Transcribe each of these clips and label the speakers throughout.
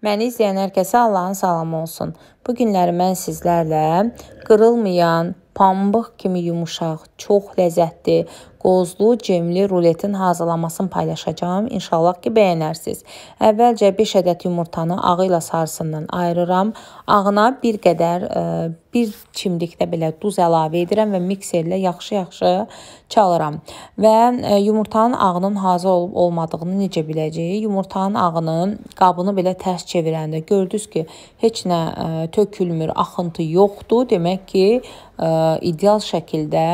Speaker 1: Məni izləyən hər kəsə Allahın salamı olsun. Bu günləri mən sizlərlə qırılmayan pambıq kimi yumşaq, çox ləzzətli, qozlu cemli ruletin hazırlamasını paylaşacağam. İnşallah ki bəyənərsiniz. Əvvəlcə 5 ədəd yumurtanı ağı ilə sarısından ayırıram. Ağına bir qədər ə, e, bir çimdikdə belə duz əlavə edirəm və mikserlə yaxşı-yaxşı çalıram. Və ə, e, yumurtanın ağının hazır olub olmadığını necə biləcəyik? Yumurtanın ağının qabını belə tərs çevirəndə gördünüz ki, heç nə ə, e, tökülmür, axıntı yoxdur. Demək ki, ə, ideal şəkildə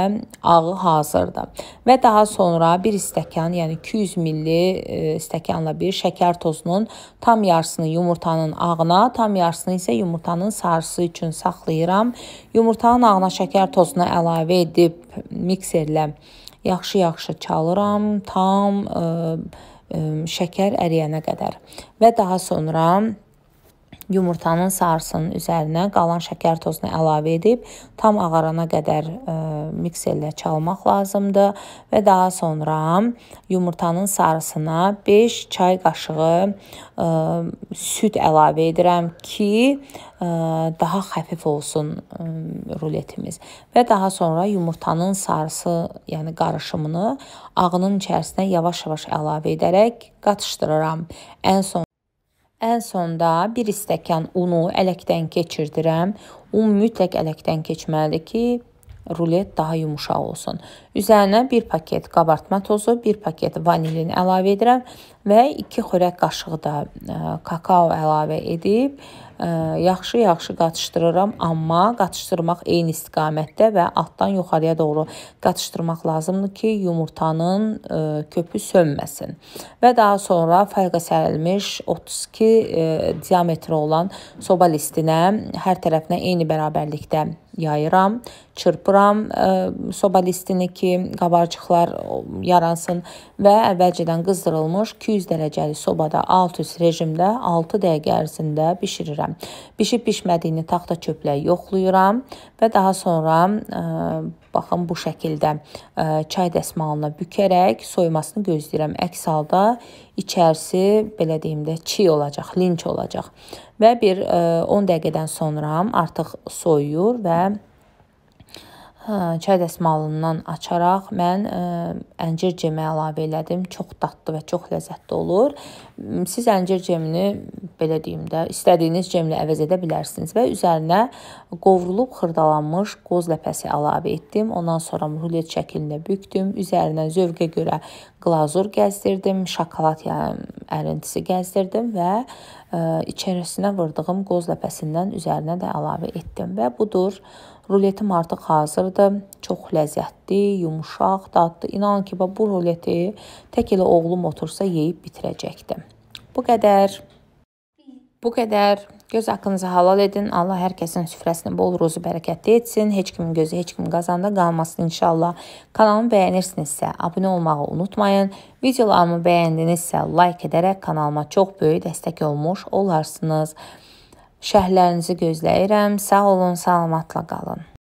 Speaker 1: ağı hazırdır və daha sonra bir stəkan, yəni 200 milli e, stəkanla bir şəkər tozunun tam yarısını yumurtanın ağına, tam yarısını isə yumurtanın sarısı üçün saxlayıram. Yumurtanın ağına şəkər tozunu əlavə edib mikserlə yaxşı-yaxşı çalıram, tam ə, e, ə, e, şəkər əriyənə qədər və daha sonra yumurtanın sarısının üzərinə qalan şəkər tozunu əlavə edib tam ağarana qədər ə, e, mikserlə çalmaq lazımdır və daha sonra yumurtanın sarısına 5 çay qaşığı ə, e, süd əlavə edirəm ki, ə, e, daha xəfif olsun ə, ruletimiz. Və daha sonra yumurtanın sarısı, yəni qarışımını ağının içərisinə yavaş-yavaş əlavə edərək qatışdırıram. Ən son Ən sonda bir stəkan unu ələkdən keçirdirəm. Un mütləq ələkdən keçməlidir ki, rulet daha yumuşaq olsun. Üzərinə 1 paket qabartma tozu, 1 paket vanilin əlavə edirəm və 2 xörək qaşığı da e, kakao əlavə edib yaxşı-yaxşı qatışdırıram, amma qatışdırmaq eyni istiqamətdə və altdan yuxarıya doğru qatışdırmaq lazımdır ki, yumurtanın ə, köpü sönməsin. Və daha sonra fərqə sərilmiş 32 ə, diametri olan soba listinə hər tərəfinə eyni bərabərlikdə yayıram, çırpıram e, soba listini ki, qabarcıqlar yaransın və əvvəlcədən qızdırılmış 200 dərəcəli sobada alt üst rejimdə 6 dəqiqə ərzində bişirirəm bilmirəm. Bişib-bişmədiyini taxta çöplə yoxlayıram və daha sonra ə, e, baxın bu şəkildə ə, e, çay dəsmalına bükərək soymasını gözləyirəm. Əks halda içərisi belə deyim də çiy olacaq, linç olacaq. Və bir ə, e, 10 dəqiqədən sonra artıq soyuyur və çay dəsmalından açaraq mən ə, əncir cemi əlavə elədim. Çox dadlı və çox ləzzətli olur. Siz əncir cemini belə deyim də, istədiyiniz cemlə əvəz edə bilərsiniz və üzərinə qovrulub xırdalanmış qoz ləpəsi əlavə etdim. Ondan sonra rulet şəklində bükdüm. Üzərinə zövqə görə glazur gəzdirdim, şokolad yəni ərintisi gəzdirdim və ə, e, içərisinə vurdığım qoz ləpəsindən üzərinə də əlavə etdim və budur. Ruletim artıq hazırdır. Çox ləzzətli, yumşaq, dadlı. İnanın ki, bu ruleti tək elə oğlum otursa yeyib bitirəcəkdim. Bu qədər. Bu qədər. Göz haqqınızı halal edin. Allah hər kəsin süfrəsini bol ruzu bərəkətli etsin. Heç kimin gözü heç kimin qazanda qalmasın inşallah. Kanalımı bəyənirsinizsə abunə olmağı unutmayın. Videolarımı bəyəndinizsə like edərək kanalıma çox böyük dəstək olmuş olarsınız. Şərhlərinizi gözləyirəm. Sağ olun, salamatla qalın.